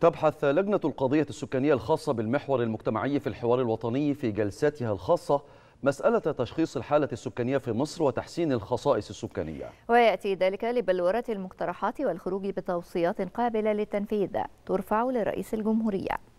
تبحث لجنة القضية السكانية الخاصة بالمحور المجتمعي في الحوار الوطني في جلساتها الخاصة مسألة تشخيص الحالة السكانية في مصر وتحسين الخصائص السكانية ويأتي ذلك لبلورة المقترحات والخروج بتوصيات قابلة للتنفيذ ترفع لرئيس الجمهورية